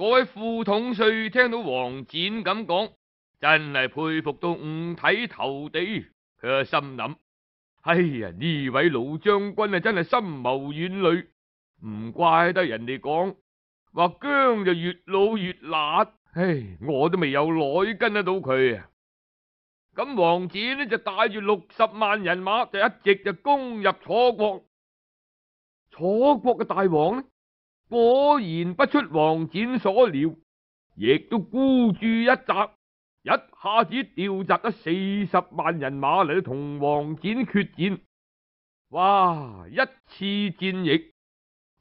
嗰位副统帅听到王展咁讲，真系佩服到五体投地。佢心谂：，哎呀，呢位老将军啊，真系深谋远虑，唔怪得人哋讲话姜就越老越辣。唉，我都未有耐跟得到佢啊。咁王展呢就带住六十万人马，就一直就攻入楚国。楚国嘅大王呢？果然不出王展所料，亦都孤注一掷，一下子调集咗四十万人马嚟到同王展决战。哇！一次战役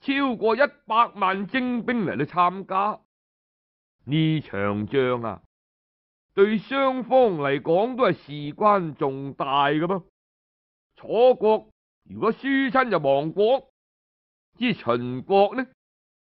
超过一百万精兵嚟到参加呢场仗啊，对双方嚟讲都系事关重大嘅。噃。楚国如果输亲就亡国，之秦国呢？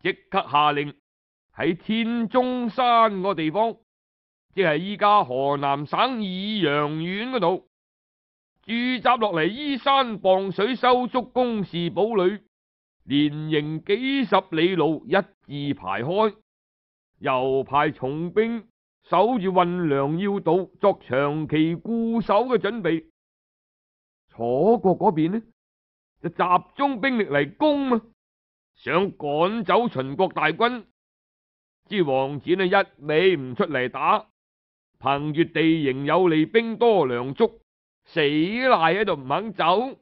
即刻下令喺天中山个地方，即系依家河南省宜阳县嗰度驻扎落嚟，依山傍水，收筑公事堡垒，连营几十里路，一字排开，又派重兵守住运粮要道，作长期固守嘅准备。楚国嗰边呢，就集中兵力嚟攻啊！想赶走秦国大军，知王翦呢一味唔出嚟打，凭越地形有利、兵多粮足，死赖喺度唔肯走。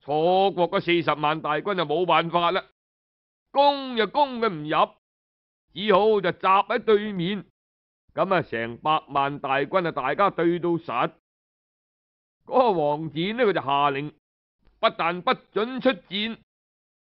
楚国嗰四十万大军就冇办法啦，攻又攻佢唔入，只好就集喺对面。咁啊，成百万大军啊，大家对到实。嗰个王翦呢，佢就下令，不但不准出战。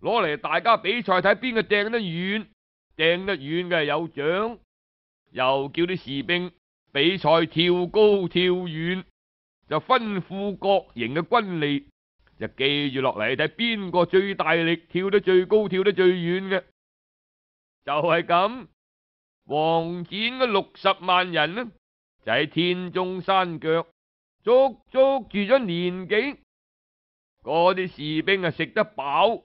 攞嚟大家比赛睇边个掟得远，掟得远嘅有奖。又叫啲士兵比赛跳高跳远，就吩咐各营嘅军吏就记住落嚟睇边个最大力跳得最高跳得最远嘅。就系咁，王翦嘅六十万人呢，就喺天中山脚足足住咗年几，嗰啲士兵啊食得饱。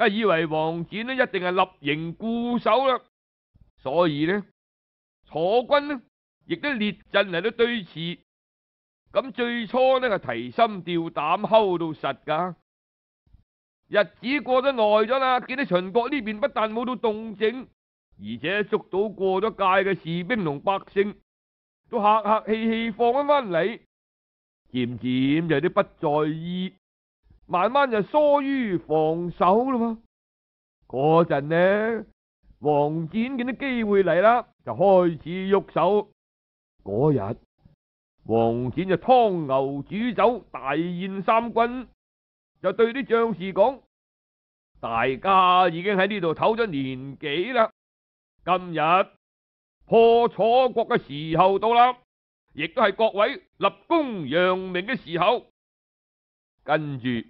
家以为王子呢一定系立营固守啦，所以呢楚军呢亦都列阵嚟到对峙。咁最初呢系提心吊胆、睺到实噶，日子过咗耐咗啦，见到秦国呢边不但冇到动静，而且捉到过咗界嘅士兵同百姓都客客气气放翻翻嚟，渐渐有啲不在意。慢慢就疏于防守啦嘛。嗰阵呢，黄展见到机会嚟啦，就开始喐手。嗰日，王展就汤牛煮酒大宴三军，就对啲将士讲：，大家已经喺呢度唞咗年几啦，今日破楚国嘅时候到啦，亦都系各位立功扬名嘅时候。跟住。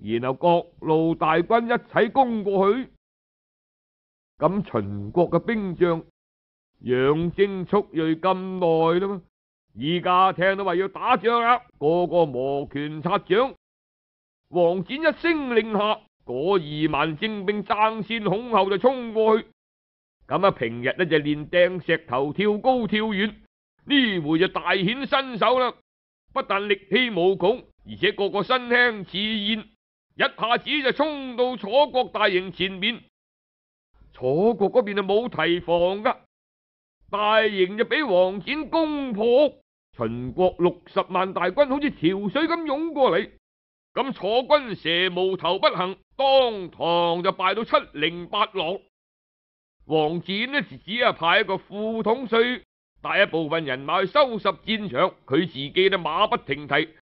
然后各路大军一齐攻过去，咁秦国嘅兵将养精蓄锐咁耐啦嘛，而家听到话要打仗啦，个个摩拳擦掌。王翦一声令下，嗰二万精兵争先恐后就冲过去。咁啊，平日呢就练掟石头、跳高、跳远，呢回就大显身手啦。不但力气无穷，而且个个身轻似燕。一下子就冲到楚国大营前面，楚国嗰边就冇提防噶，大营就俾王翦攻破，秦国六十万大军好似潮水咁涌过嚟，咁楚军蛇无头不行，当堂就败到七零八落。王翦呢只系派一个副统帅带一部分人马去收拾战场，佢自己呢马不停蹄。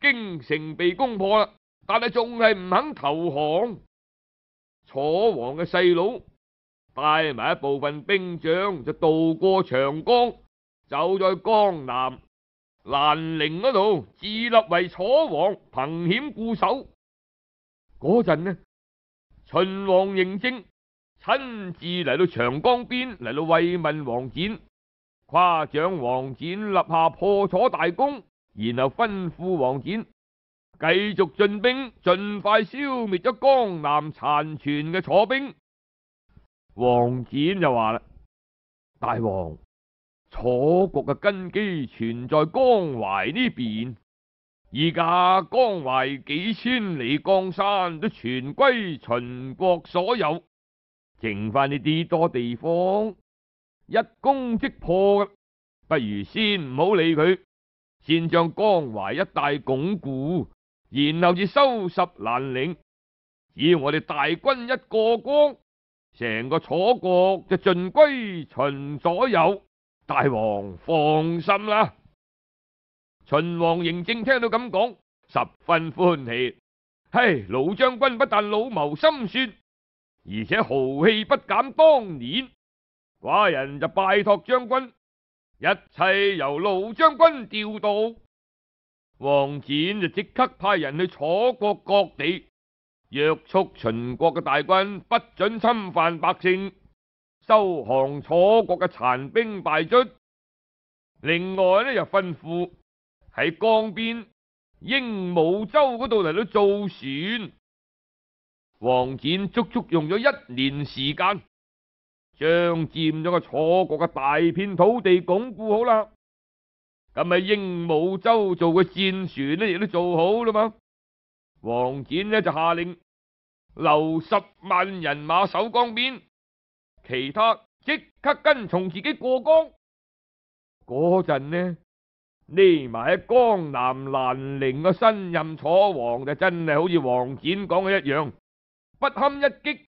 京城被攻破啦，但系仲系唔肯投降。楚王嘅细佬带埋一部分兵将就渡过长江，走在江南兰陵嗰度自立为楚王，凭险固守。嗰阵呢，秦王嬴政亲自嚟到长江边嚟到慰问王翦，夸奖王翦立下破楚大功。然后吩咐王翦继续进兵，尽快消灭咗江南残存嘅楚兵。王翦就话啦：，大王，楚国嘅根基存在江淮呢边，而家江淮几千里江山都全归秦国所有，剩翻呢啲多地方，一攻即破，不如先唔好理佢。先将江淮一带巩固，然后至收拾兰陵。只要我哋大军一过江，成个楚国就尽归秦所有。大王放心啦。秦王嬴政听到咁讲，十分欢喜。嘿，老将军不但老谋深算，而且豪气不减当年。寡人就拜托将军。一切由老将军调度，王翦就即刻派人去楚国各地，约束秦国嘅大军不准侵犯百姓，收降楚国嘅残兵败卒。另外呢又吩咐喺江边鹦鹉洲嗰度嚟到造船。王翦足足用咗一年时间。将占咗个楚国嘅大片土地巩固好啦，咁啊，鹦鹉洲做嘅战船呢，亦都做好啦嘛。王翦呢，就下令留十万人马守江边，其他即刻跟从自己过江。嗰阵呢，匿埋喺江南兰陵嘅新任楚王就真系好似王翦讲嘅一样，不堪一击。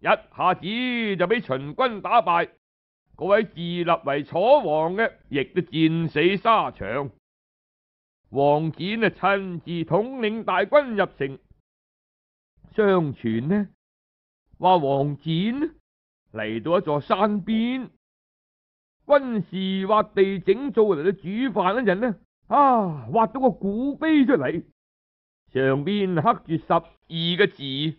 一下子就俾秦军打败，嗰位自立为楚王嘅亦都战死沙场。王翦啊，亲自统领大军入城。相传呢，话王翦嚟到一座山边，军士挖地整做嚟到煮饭嗰阵呢，啊挖到个古碑出嚟，上边刻住十二个字。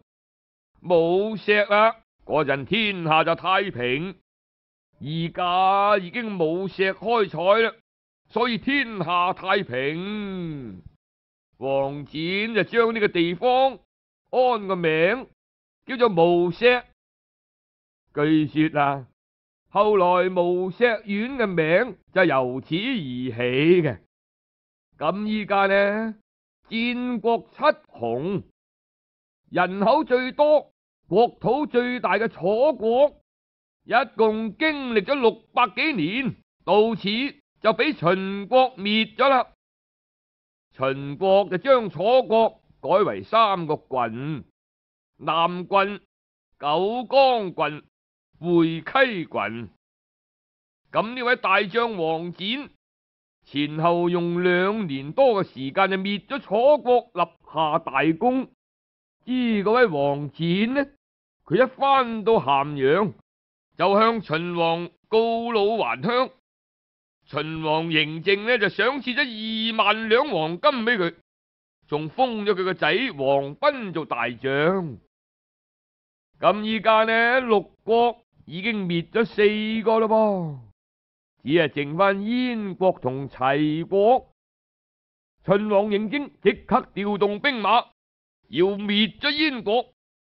冇石啊！嗰阵天下就太平，而家已经冇石开采啦，所以天下太平。王翦就将呢个地方安个名叫做无石。据说啊，后来无石县嘅名就由此而起嘅。咁依家呢，战国七雄人口最多。国土最大嘅楚国，一共经历咗六百几年，到此就俾秦国灭咗啦。秦国就将楚国改为三个郡：南郡、九江郡、会稽郡。咁呢位大将王翦，前后用两年多嘅时间就灭咗楚国，立下大功。知嗰位王翦呢？佢一翻到咸阳，就向秦王告老还乡。秦王嬴政呢就赏赐咗二万两黄金俾佢，仲封咗佢个仔黄斌做大将。咁依家呢六国已经灭咗四个咯，只系剩翻燕国同齐国。秦王嬴政即刻调动兵马，要灭咗燕国。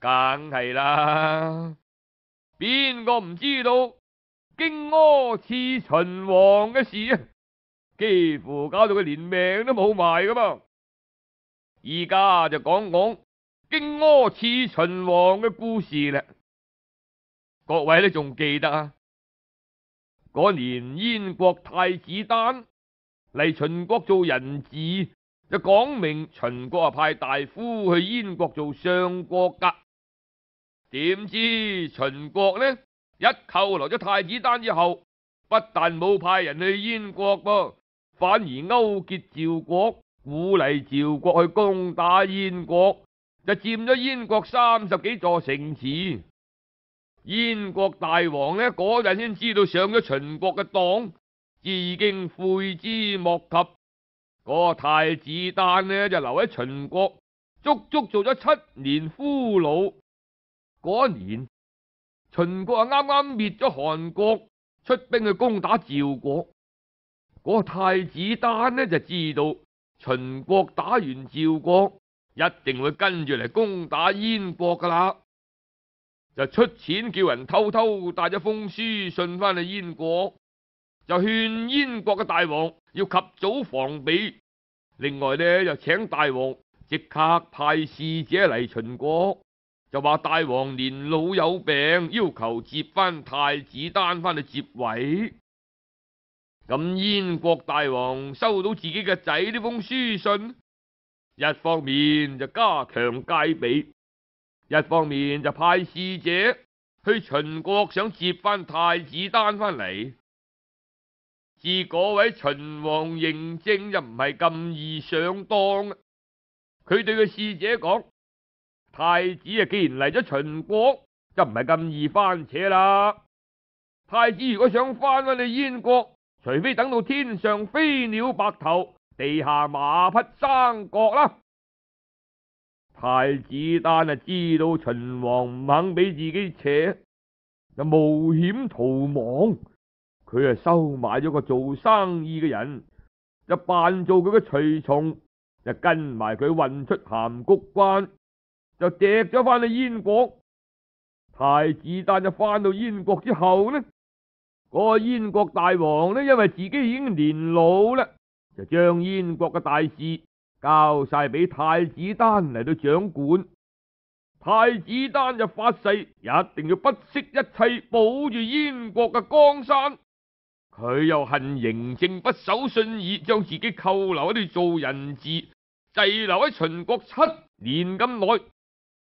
梗系啦，边个唔知道荆轲刺秦王嘅事啊？几乎搞到佢连命都冇埋噶嘛！而家就讲讲荆轲刺秦王嘅故事啦。各位都仲记得啊？嗰年燕国太子丹嚟秦国做人质，就讲明秦国啊派大夫去燕国做相国噶。点知秦国呢？一扣留咗太子丹之后，不但冇派人去燕国噃，反而勾结赵国，鼓励赵国去攻打燕国，就占咗燕国三十几座城池。燕国大王呢嗰阵先知道上咗秦国嘅当，已经悔之莫及。个太子丹呢就留喺秦国，足足做咗七年俘虏。嗰年，秦国啊啱啱灭咗韩国，出兵去攻打赵国。嗰个太子丹呢，就知道秦国打完赵国，一定会跟住嚟攻打燕国噶啦，就出钱叫人偷偷带咗封书信翻去燕国，就劝燕国嘅大王要及早防备，另外呢又请大王即刻派使者嚟秦国。就话大王年老有病，要求接翻太子丹翻去接位。咁燕国大王收到自己嘅仔呢封书信，一方面就加强戒备，一方面就派使者去秦国想接翻太子丹翻嚟。自嗰位秦王嬴政又唔系咁易上当佢对个使者讲。太子啊，既然嚟咗秦国，就唔系咁易翻扯啦。太子如果想翻翻去燕国，除非等到天上飞鸟白头，地下马匹生角啦。太子丹啊，知道秦王唔肯俾自己扯，就冒险逃亡。佢啊收买咗个做生意嘅人，就扮做佢嘅随从，就跟埋佢运出函谷关。就夺咗翻去燕国，太子丹就翻到燕国之后呢，嗰个燕国大王呢，因为自己已经年老啦，就将燕国嘅大事交晒俾太子丹嚟到掌管。太子丹就发誓，一定要不惜一切保住燕国嘅江山。佢又恨嬴政不守信义，将自己扣留喺度做人质，滞留喺秦国七年咁耐。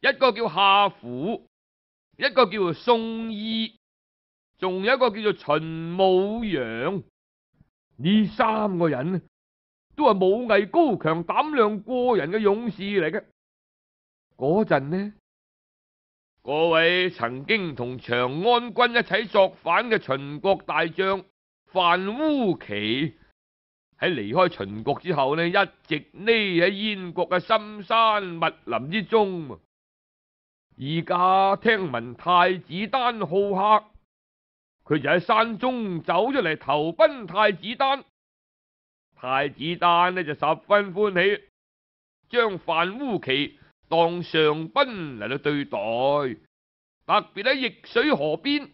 一个叫夏虎，一个叫做宋义，仲有一个叫做秦武阳。呢三个人都系武艺高强、胆量过人嘅勇士嚟嘅。嗰阵呢，嗰位曾经同长安军一齐作反嘅秦国大将范乌奇，喺离开秦国之后呢，一直匿喺燕国嘅深山密林之中。而家听闻太子丹好客，佢就喺山中走出嚟投奔太子丹。太子丹呢就十分欢喜，将范乌奇当上宾嚟到对待，特别喺易水河边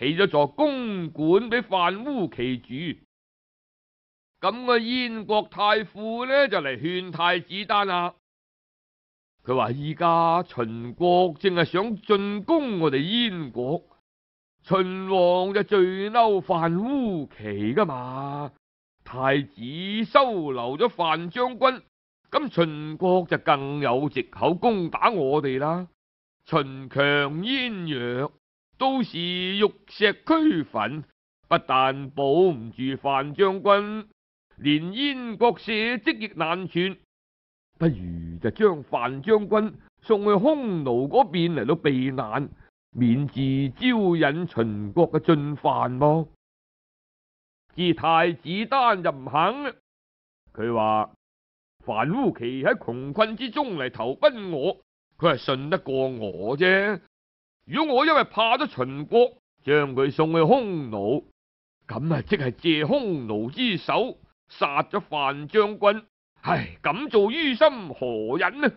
起咗座公馆俾范乌奇住。咁个燕国太傅呢就嚟劝太子丹啊。佢话：依家秦国正系想进攻我哋燕国，秦王就最嬲范乌奇噶嘛。太子收留咗范将军，咁秦国就更有藉口攻打我哋啦。秦强燕弱，到时玉石俱焚，不但保唔住范将军，连燕国社稷亦难存。不如就将范将军送去匈奴嗰边嚟到避难，免至招引秦国嘅进犯。至太子丹就唔肯啦，佢话樊乌奇喺穷困之中嚟投奔我，佢系信得过我啫。如果我因为怕咗秦国，将佢送去匈奴，咁啊即系借匈奴之手杀咗范将军。唉，咁做于心何忍呢？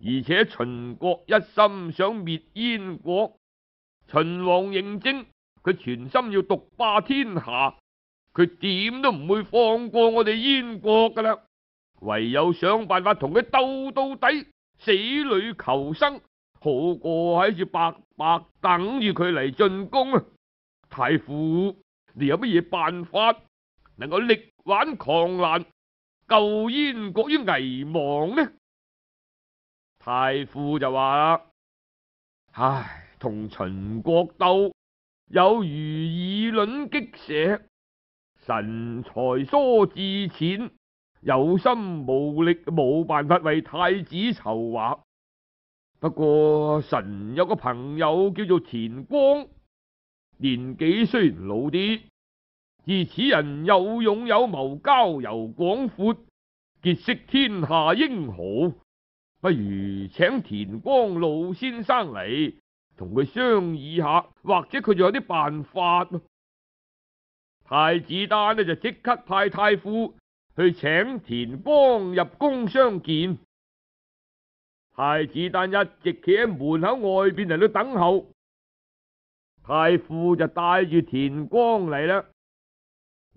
而且秦国一心想灭燕国，秦王认征，佢全心要独霸天下，佢点都唔会放过我哋燕国噶啦。唯有想办法同佢斗到底，死里求生，好过喺住白白等住佢嚟进攻啊！太傅，你有乜嘢办法能够力挽狂澜？救燕国于危亡呢？太傅就话啦：，唉，同秦国斗，有如以卵击石，神才疏智浅，有心无力，冇办法为太子筹划。不过，神有个朋友叫做田光，年纪虽然老啲。而此人又勇有谋，交游广阔，结识天下英雄，不如请田光老先生嚟同佢商议下，或者佢仲有啲办法。太子丹呢就即刻派太傅去请田光入宫相见。太子丹一直企喺门口外边嚟到等候，太傅就带住田光嚟啦。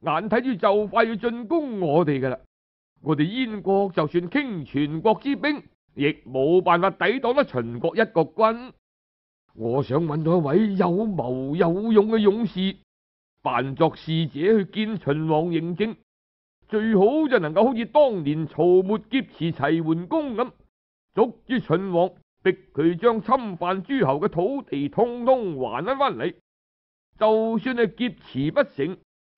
眼睇住就快要进攻我哋噶啦，我哋燕国就算倾全国之兵，亦冇办法抵挡得秦国一国军。我想揾到一位有谋有勇嘅勇士，扮作使者去见秦王嬴政，最好就能够好似当年曹沫劫持齐桓公咁，捉住秦王，逼佢将侵犯诸侯嘅土地通通还翻翻嚟。就算系劫持不成。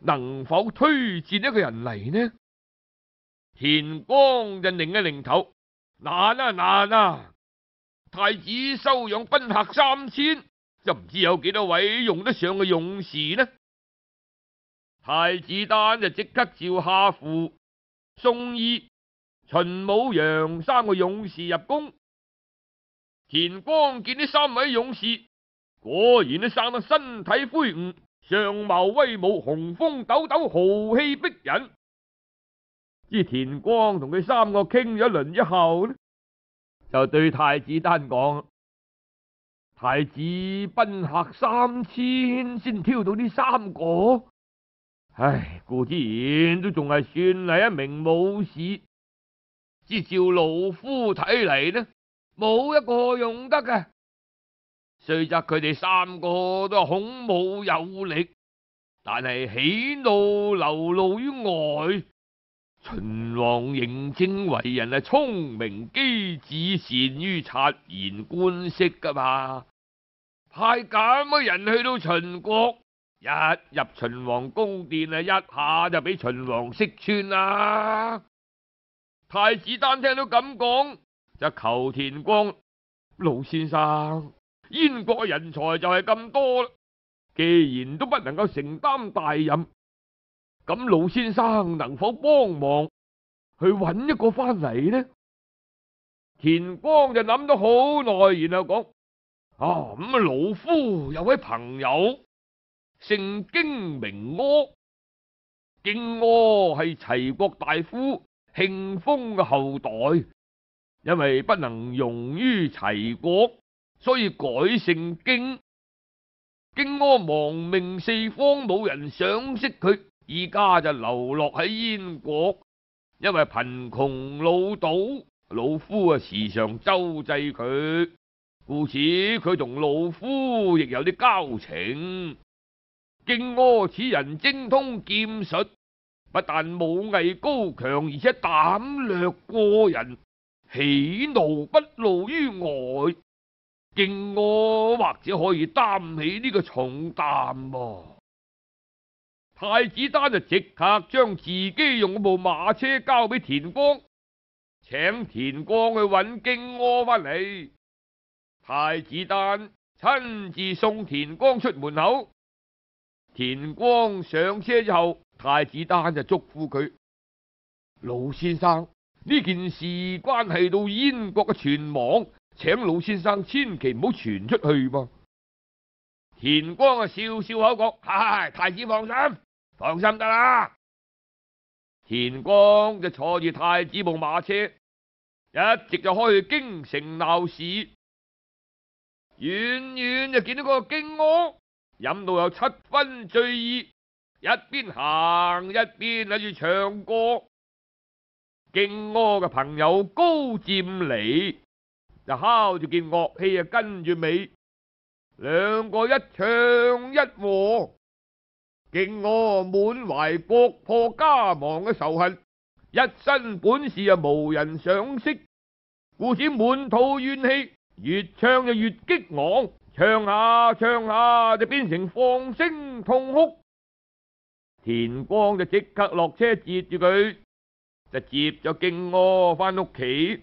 能否推荐一个人嚟呢？田光就拧一拧头，难啊难啊！太子收养宾客三千，就唔知有几多位用得上嘅勇士呢？太子丹就即刻召夏父、宋义、秦武阳三个勇士入宫。田光见呢三位勇士，果然都生得身体魁梧。上貌威武，雄风抖抖，豪气逼人。之田光同佢三个倾咗一轮之后呢，就对太子丹讲：太子宾客三千，先挑到呢三个。唉，之然都仲系算系一名武士，至少老夫睇嚟呢，冇一个用得嘅。虽则佢哋三个都孔武有力，但系喜怒流露于外。秦王嬴政为人系聪明机智，善于察言观色噶嘛，派咁嘅人去到秦国，一入秦王宫殿啊，一下就俾秦王识穿啦。太子丹听到咁讲，就求田光老先生。燕国嘅人才就系咁多啦，既然都不能够承担大任，咁老先生能否帮忙去揾一个翻嚟呢？田光就谂咗好耐，然后讲：啊，咁老夫有位朋友，姓荆名柯，荆轲系齐国大夫庆封嘅后代，因为不能容于齐国。所以改成荆。荆阿亡命四方，冇人赏识佢，而家就流落喺燕国，因为贫穷老岛，老夫啊时常周济佢，故此佢同老夫亦有啲交情。荆阿此人精通剑术，不但武艺高强，而且胆略过人，喜怒不露于外。荆轲或者可以担起呢个重担。太子丹就即刻将自己用嗰部马车交俾田光，请田光去揾荆轲翻嚟。太子丹亲自送田光出门口。田光上车之后，太子丹就祝咐佢：老先生，呢件事关系到燕国嘅存亡。请老先生千祈唔好传出去噃。田光啊，笑笑口讲：，太子放心，放心得啦。田光就坐住太子部马车，一直就开去京城闹市。远远就见到个京轲饮到有七分醉意，一边行一边喺住唱歌。京轲嘅朋友高渐离。就敲住件乐器啊，跟住尾，两个一唱一和，敬轲满怀国破家亡嘅仇恨，一身本事啊无人赏识，故此满肚怨气，越唱就越激昂，唱下唱下就变成放声痛哭。田光就即刻落车接住佢，就接咗敬轲翻屋企。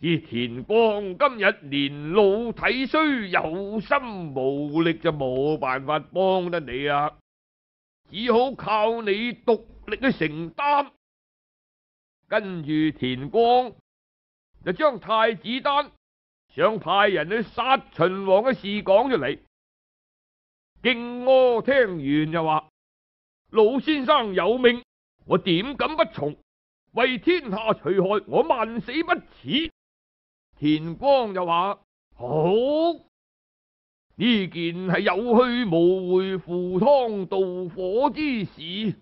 叶田光今日年老体衰，有心无力就冇办法帮得你啊，只好靠你独力去承担。跟住田光就将太子丹想派人去杀秦王嘅事讲出嚟。敬轲听完就话：老先生有命，我点敢不从？为天下除害，我万死不辞。田光就话：好，呢件系有去无回赴汤蹈火之事，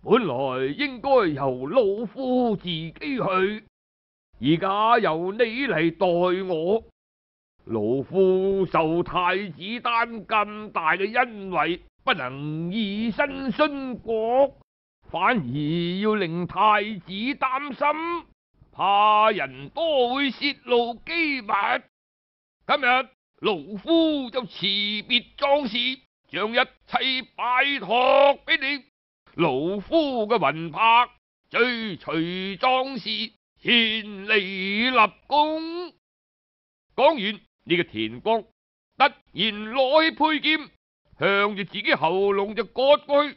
本来应该由老夫自己去，而家由你嚟代我。老夫受太子丹咁大嘅恩惠，不能以身殉国，反而要令太子担心。下人多会泄露机密，今日老夫就辞别壮士，将一切拜托俾你。老夫嘅魂魄追随壮士，嚟立功。讲完呢个田光突然攞起佩剑，向住自己喉咙就割去。